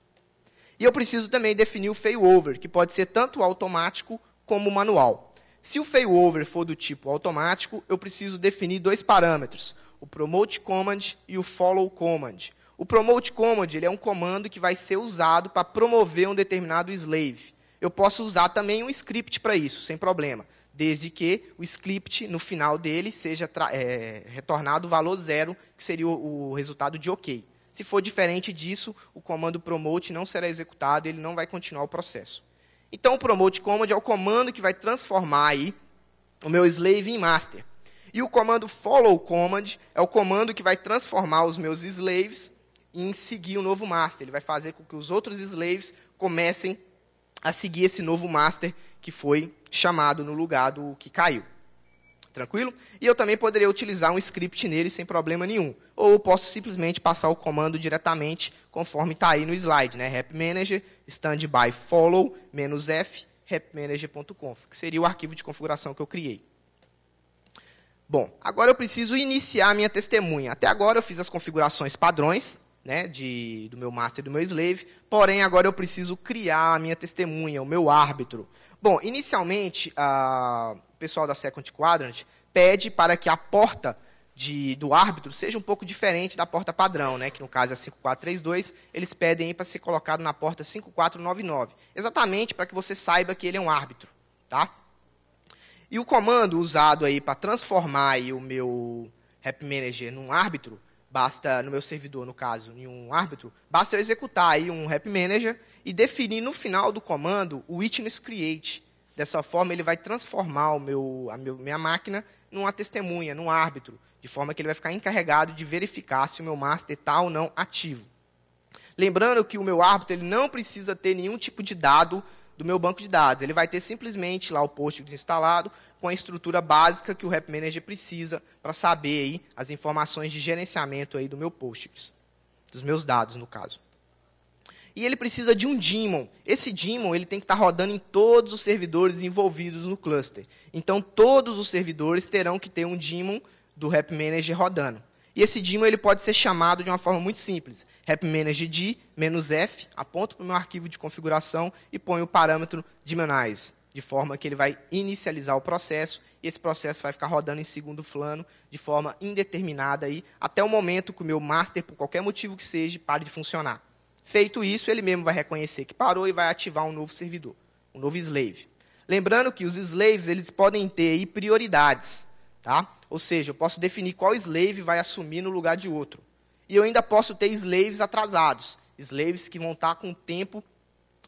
E eu preciso também definir o failover, que pode ser tanto automático como manual. Se o failover for do tipo automático, eu preciso definir dois parâmetros, o promote command e o follow command. O promote command ele é um comando que vai ser usado para promover um determinado slave eu posso usar também um script para isso, sem problema. Desde que o script, no final dele, seja é, retornado o valor zero, que seria o, o resultado de OK. Se for diferente disso, o comando promote não será executado, ele não vai continuar o processo. Então, o promote command é o comando que vai transformar aí o meu slave em master. E o comando follow command é o comando que vai transformar os meus slaves em seguir o novo master. Ele vai fazer com que os outros slaves comecem a seguir esse novo master que foi chamado no lugar do que caiu. Tranquilo? E eu também poderia utilizar um script nele sem problema nenhum. Ou posso simplesmente passar o comando diretamente, conforme está aí no slide, né? Rap Manager, standby follow, F, repmanager.conf, que seria o arquivo de configuração que eu criei. Bom, agora eu preciso iniciar a minha testemunha. Até agora eu fiz as configurações padrões, né, de, do meu master e do meu slave, porém agora eu preciso criar a minha testemunha, o meu árbitro. Bom, inicialmente, a, o pessoal da Second Quadrant pede para que a porta de, do árbitro seja um pouco diferente da porta padrão, né? que no caso é 5432, eles pedem para ser colocado na porta 5499, exatamente para que você saiba que ele é um árbitro. Tá? E o comando usado aí para transformar aí o meu App Manager num árbitro basta, no meu servidor, no caso, em um árbitro, basta eu executar aí um rep Manager e definir no final do comando o witness create. Dessa forma, ele vai transformar o meu, a meu, minha máquina numa testemunha, num árbitro, de forma que ele vai ficar encarregado de verificar se o meu master está ou não ativo. Lembrando que o meu árbitro ele não precisa ter nenhum tipo de dado do meu banco de dados. Ele vai ter simplesmente lá o post instalado, com a estrutura básica que o Rep Manager precisa para saber aí as informações de gerenciamento aí do meu Postgres, dos meus dados no caso. E ele precisa de um daemon. Esse daemon ele tem que estar tá rodando em todos os servidores envolvidos no cluster. Então todos os servidores terão que ter um daemon do Rep Manager rodando. E esse daemon ele pode ser chamado de uma forma muito simples. Manager d f aponto para o meu arquivo de configuração e ponho o parâmetro daemonize de forma que ele vai inicializar o processo e esse processo vai ficar rodando em segundo plano de forma indeterminada aí, até o momento que o meu master, por qualquer motivo que seja, pare de funcionar. Feito isso, ele mesmo vai reconhecer que parou e vai ativar um novo servidor, um novo slave. Lembrando que os slaves eles podem ter aí prioridades, tá? Ou seja, eu posso definir qual slave vai assumir no lugar de outro. E eu ainda posso ter slaves atrasados, slaves que vão estar tá com o tempo,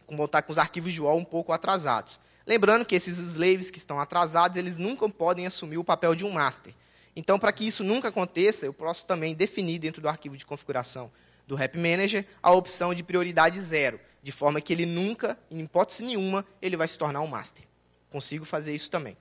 vão estar tá com os arquivos de UOL um pouco atrasados. Lembrando que esses slaves que estão atrasados, eles nunca podem assumir o papel de um master. Então, para que isso nunca aconteça, eu posso também definir dentro do arquivo de configuração do Rap Manager a opção de prioridade zero, de forma que ele nunca, em hipótese nenhuma, ele vai se tornar um master. Consigo fazer isso também.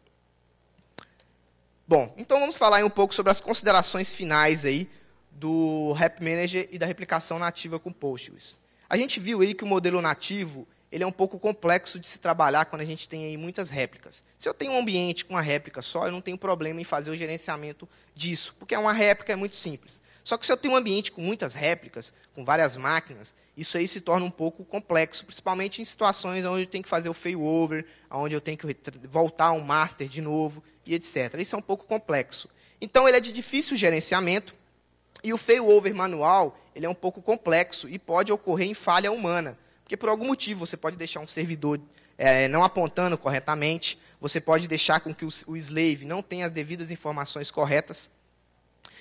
Bom, então vamos falar um pouco sobre as considerações finais aí do Rap Manager e da replicação nativa com Postgres. A gente viu aí que o modelo nativo ele é um pouco complexo de se trabalhar quando a gente tem aí muitas réplicas. Se eu tenho um ambiente com uma réplica só, eu não tenho problema em fazer o gerenciamento disso, porque é uma réplica, é muito simples. Só que se eu tenho um ambiente com muitas réplicas, com várias máquinas, isso aí se torna um pouco complexo, principalmente em situações onde eu tenho que fazer o failover, onde eu tenho que voltar um master de novo e etc. Isso é um pouco complexo. Então ele é de difícil gerenciamento e o failover manual ele é um pouco complexo e pode ocorrer em falha humana porque por algum motivo você pode deixar um servidor é, não apontando corretamente, você pode deixar com que o, o slave não tenha as devidas informações corretas.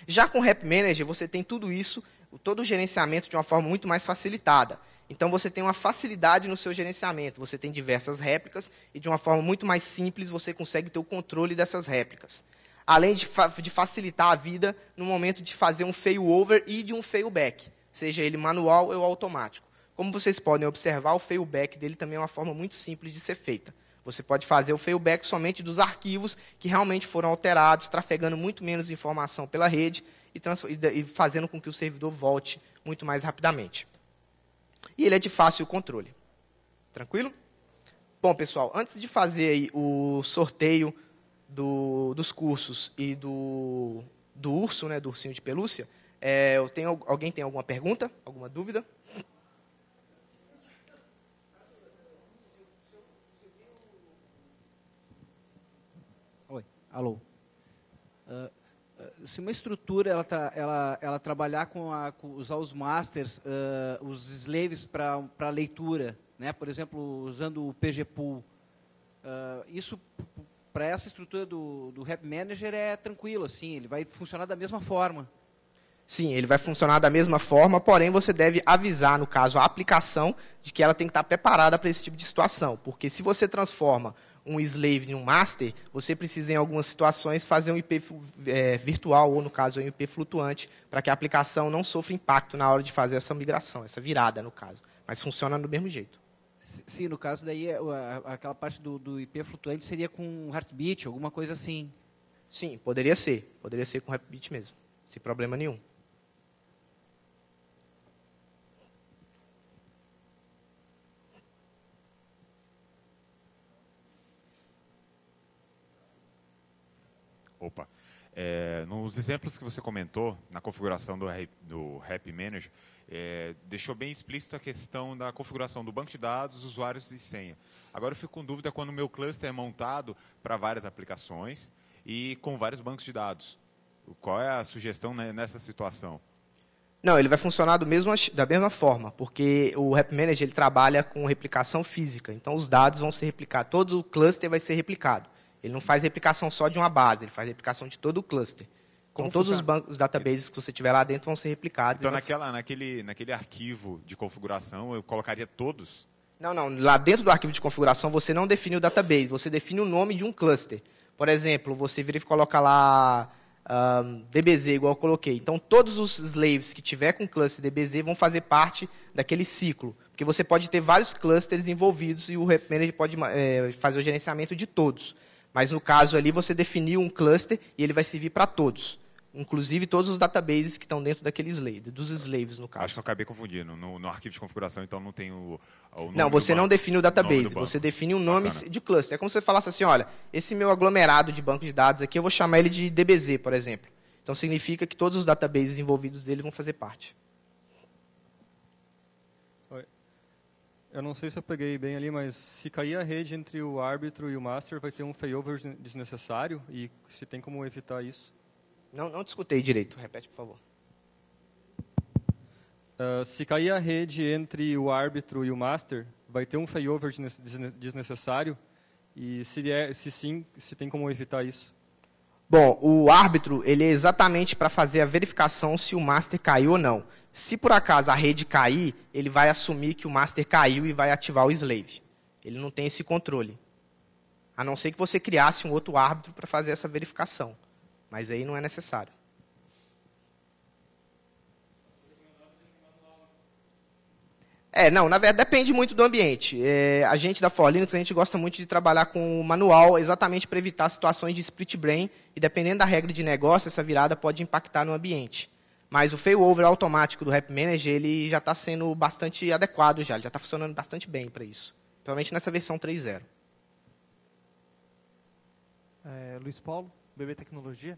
Já com o Rep Manager, você tem tudo isso, todo o gerenciamento de uma forma muito mais facilitada. Então você tem uma facilidade no seu gerenciamento, você tem diversas réplicas e de uma forma muito mais simples você consegue ter o controle dessas réplicas. Além de, fa de facilitar a vida no momento de fazer um failover e de um failback, seja ele manual ou automático. Como vocês podem observar, o failback dele também é uma forma muito simples de ser feita. Você pode fazer o failback somente dos arquivos que realmente foram alterados, trafegando muito menos informação pela rede e, e fazendo com que o servidor volte muito mais rapidamente. E ele é de fácil controle. Tranquilo? Bom, pessoal, antes de fazer o sorteio do, dos cursos e do, do urso, né, do ursinho de pelúcia, é, eu tenho, alguém tem alguma pergunta? Alguma dúvida? Alô. Uh, se uma estrutura ela, tra ela, ela trabalhar com, a, com usar os masters, uh, os slaves para leitura, né? por exemplo, usando o PGPool, isso para essa estrutura do, do Rap Manager é tranquilo, assim, ele vai funcionar da mesma forma. Sim, ele vai funcionar da mesma forma, porém você deve avisar, no caso, a aplicação de que ela tem que estar preparada para esse tipo de situação. Porque se você transforma um slave e um master, você precisa, em algumas situações, fazer um IP é, virtual, ou no caso, um IP flutuante, para que a aplicação não sofra impacto na hora de fazer essa migração, essa virada, no caso. Mas funciona do mesmo jeito. Sim, no caso daí, é, aquela parte do, do IP flutuante seria com Heartbeat, alguma coisa assim. Sim, poderia ser. Poderia ser com Heartbeat mesmo, sem problema nenhum. Opa. É, nos exemplos que você comentou, na configuração do, do Manager, é, deixou bem explícito a questão da configuração do banco de dados, usuários e senha. Agora eu fico com dúvida quando o meu cluster é montado para várias aplicações e com vários bancos de dados. Qual é a sugestão né, nessa situação? Não, ele vai funcionar mesmo, da mesma forma, porque o App Manager ele trabalha com replicação física. Então, os dados vão ser replicados, todo o cluster vai ser replicado. Ele não faz replicação só de uma base, ele faz replicação de todo o cluster. Então, com todos os bancos, os databases que você tiver lá dentro vão ser replicados. Então, naquela, naquele, naquele arquivo de configuração, eu colocaria todos? Não, não. Lá dentro do arquivo de configuração, você não define o database, você define o nome de um cluster. Por exemplo, você vira e coloca lá um, DBZ, igual eu coloquei. Então, todos os slaves que tiver com cluster DBZ vão fazer parte daquele ciclo. Porque você pode ter vários clusters envolvidos e o Rep Manager pode é, fazer o gerenciamento de todos. Mas no caso ali, você definiu um cluster e ele vai servir para todos. Inclusive todos os databases que estão dentro daquele slave, dos slaves, no caso. Acho que eu acabei confundindo. No, no arquivo de configuração, então, não tem o, o Não, você não define o database, o você define um nome Bacana. de cluster. É como se você falasse assim, olha, esse meu aglomerado de banco de dados aqui, eu vou chamar ele de DBZ, por exemplo. Então significa que todos os databases envolvidos dele vão fazer parte. eu não sei se eu peguei bem ali, mas se cair a rede entre o árbitro e o master, vai ter um failover desnecessário? E se tem como evitar isso? Não, não discutei direito. Repete, por favor. Uh, se cair a rede entre o árbitro e o master, vai ter um failover desnecessário? E se, é, se sim, se tem como evitar isso? Bom, o árbitro ele é exatamente para fazer a verificação se o master caiu ou não. Se por acaso a rede cair, ele vai assumir que o master caiu e vai ativar o slave. Ele não tem esse controle. A não ser que você criasse um outro árbitro para fazer essa verificação. Mas aí não é necessário. É, não, na verdade depende muito do ambiente. É, a gente da For Linux, a gente gosta muito de trabalhar com o manual, exatamente para evitar situações de split brain, e dependendo da regra de negócio, essa virada pode impactar no ambiente. Mas o failover automático do Rap Manager, ele já está sendo bastante adequado já, ele já está funcionando bastante bem para isso. Principalmente nessa versão 3.0. É, Luiz Paulo, BB Tecnologia.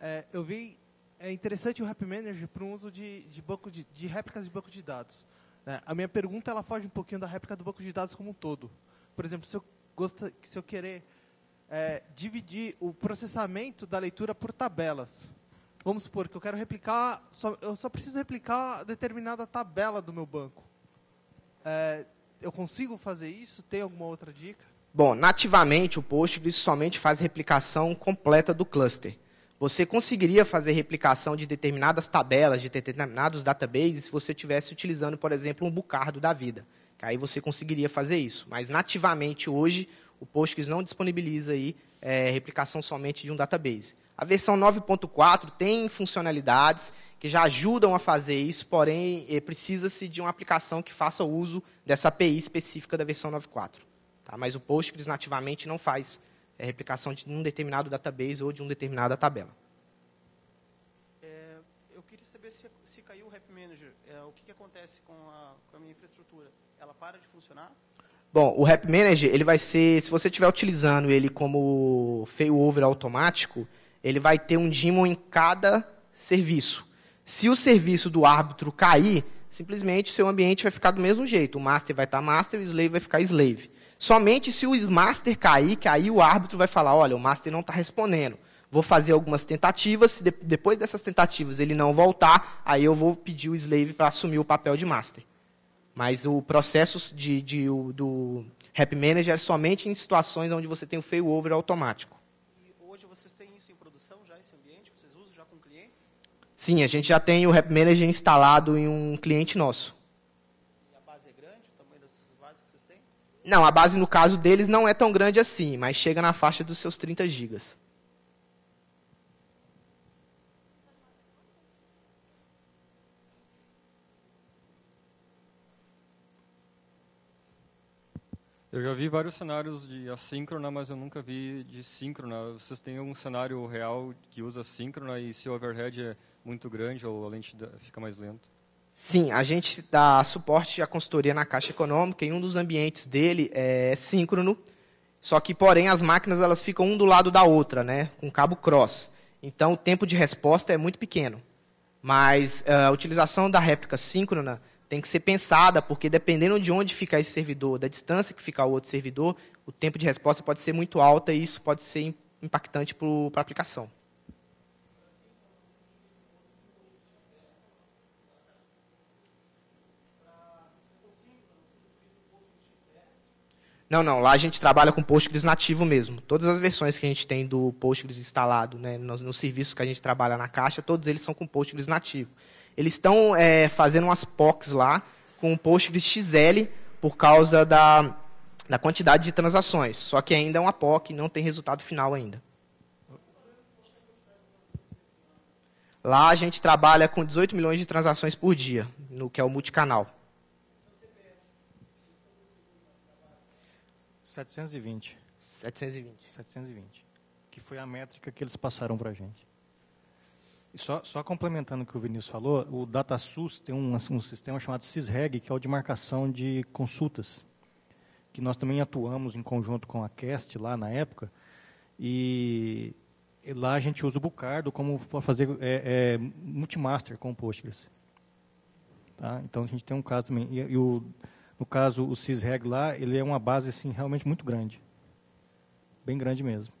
É, eu vi, é interessante o Rap Manager para um uso de, de, banco de, de réplicas de banco de dados. É, a minha pergunta ela foge um pouquinho da réplica do banco de dados como um todo. Por exemplo, se eu, gosta, se eu querer é, dividir o processamento da leitura por tabelas, vamos supor que eu quero replicar, só, eu só preciso replicar determinada tabela do meu banco. É, eu consigo fazer isso? Tem alguma outra dica? Bom, nativamente o Postgres somente faz replicação completa do cluster você conseguiria fazer replicação de determinadas tabelas, de determinados databases, se você estivesse utilizando, por exemplo, um bucardo da vida. aí você conseguiria fazer isso. Mas nativamente hoje, o Postgres não disponibiliza aí, é, replicação somente de um database. A versão 9.4 tem funcionalidades que já ajudam a fazer isso, porém é, precisa-se de uma aplicação que faça uso dessa API específica da versão 9.4. Tá? Mas o Postgres nativamente não faz é, replicação de um determinado database ou de uma determinada tabela. É, eu queria saber se, se caiu o Rap Manager, é, o que, que acontece com a, com a, minha infraestrutura? Ela para de funcionar? Bom, o Rap Manager, ele vai ser, se você estiver utilizando ele como failover automático, ele vai ter um daemon em cada serviço. Se o serviço do árbitro cair, simplesmente o seu ambiente vai ficar do mesmo jeito. O master vai estar tá master, o slave vai ficar slave. Somente se o master cair, que aí o árbitro vai falar, olha, o master não está respondendo. Vou fazer algumas tentativas, se depois dessas tentativas ele não voltar, aí eu vou pedir o slave para assumir o papel de master. Mas o processo de, de, do Rap Manager é somente em situações onde você tem o failover automático. Sim, a gente já tem o RepManager Manager instalado em um cliente nosso. E a base é grande? O tamanho das bases que vocês têm? Não, a base no caso deles não é tão grande assim, mas chega na faixa dos seus 30 gigas. Eu já vi vários cenários de assíncrona, mas eu nunca vi de síncrona. Vocês têm algum cenário real que usa síncrona e se o overhead é muito grande ou a lente fica mais lenta? Sim, a gente dá suporte à consultoria na Caixa Econômica e um dos ambientes dele é síncrono, só que, porém, as máquinas elas ficam um do lado da outra, né, com cabo cross. Então, o tempo de resposta é muito pequeno. Mas eh, a utilização da réplica síncrona tem que ser pensada, porque dependendo de onde fica esse servidor, da distância que fica o outro servidor, o tempo de resposta pode ser muito alto e isso pode ser impactante para a aplicação. Não, não. Lá a gente trabalha com Postgres nativo mesmo. Todas as versões que a gente tem do Postgres instalado, né, nos, nos serviços que a gente trabalha na caixa, todos eles são com Postgres nativo. Eles estão é, fazendo umas POCs lá com o Postgres XL por causa da, da quantidade de transações. Só que ainda é uma POC, não tem resultado final ainda. Lá a gente trabalha com 18 milhões de transações por dia, no que é o multicanal. 720. 720. 720. Que foi a métrica que eles passaram para a gente. E só, só, complementando o que o Vinícius falou, o DataSUS tem um, um sistema chamado SysReg, que é o de marcação de consultas, que nós também atuamos em conjunto com a Cast lá na época. E, e lá a gente usa o Bucardo como para fazer é, é, multimaster com Postgres. Tá? Então a gente tem um caso também. E, e o no caso, o CISREG lá, ele é uma base assim, realmente muito grande. Bem grande mesmo.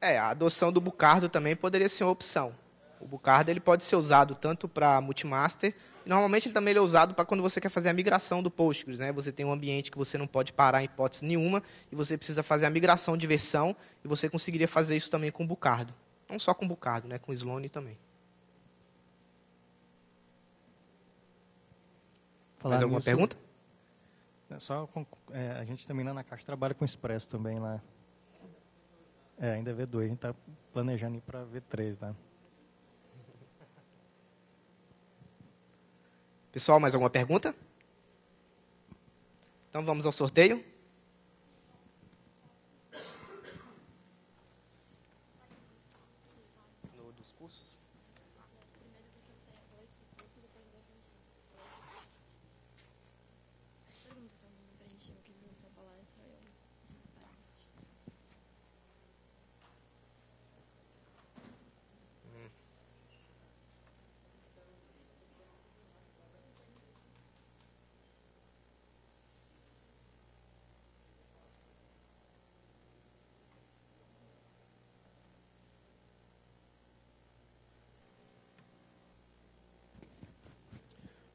É, a adoção do Bucardo também poderia ser uma opção. O Bucardo ele pode ser usado tanto para multimaster, e normalmente ele também é usado para quando você quer fazer a migração do Postgres, né? Você tem um ambiente que você não pode parar em hipótese nenhuma e você precisa fazer a migração de versão e você conseguiria fazer isso também com o Bucardo. Não só com o Bucardo, né? Com o Sloan também. Falar Mais alguma nisso, pergunta? É só é, a gente também lá na Caixa trabalha com Express também lá. É, ainda é V2, a gente está planejando ir para V3, né? Pessoal, mais alguma pergunta? Então vamos ao sorteio.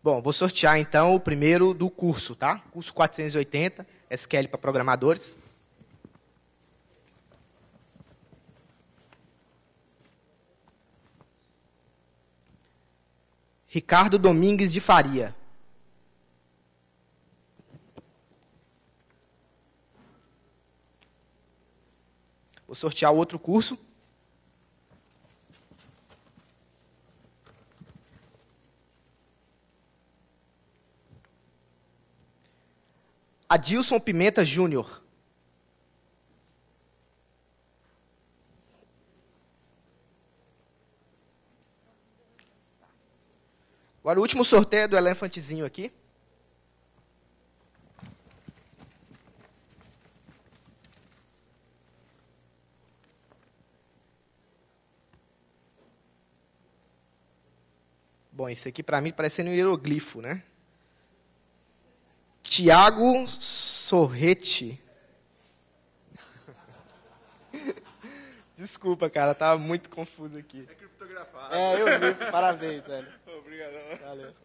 Bom, vou sortear então o primeiro do curso, tá? Curso 480, SQL para programadores. Ricardo Domingues de Faria. Vou sortear outro curso, Adilson Pimenta Júnior. Agora, o último sorteio é do elefantezinho aqui. Bom, esse aqui para mim parece um hieroglifo, né? Tiago Sorrete. [laughs] Desculpa, cara, tava muito confuso aqui. É criptografado. É, eu vi. Parabéns, velho. [laughs] Obrigado. Valeu.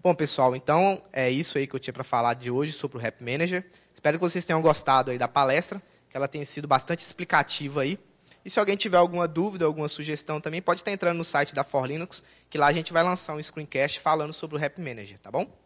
Bom, pessoal, então é isso aí que eu tinha para falar de hoje sobre o Rap Manager. Espero que vocês tenham gostado aí da palestra, que ela tenha sido bastante explicativa aí. E se alguém tiver alguma dúvida, alguma sugestão também, pode estar entrando no site da For Linux que lá a gente vai lançar um screencast falando sobre o Rap Manager, tá bom?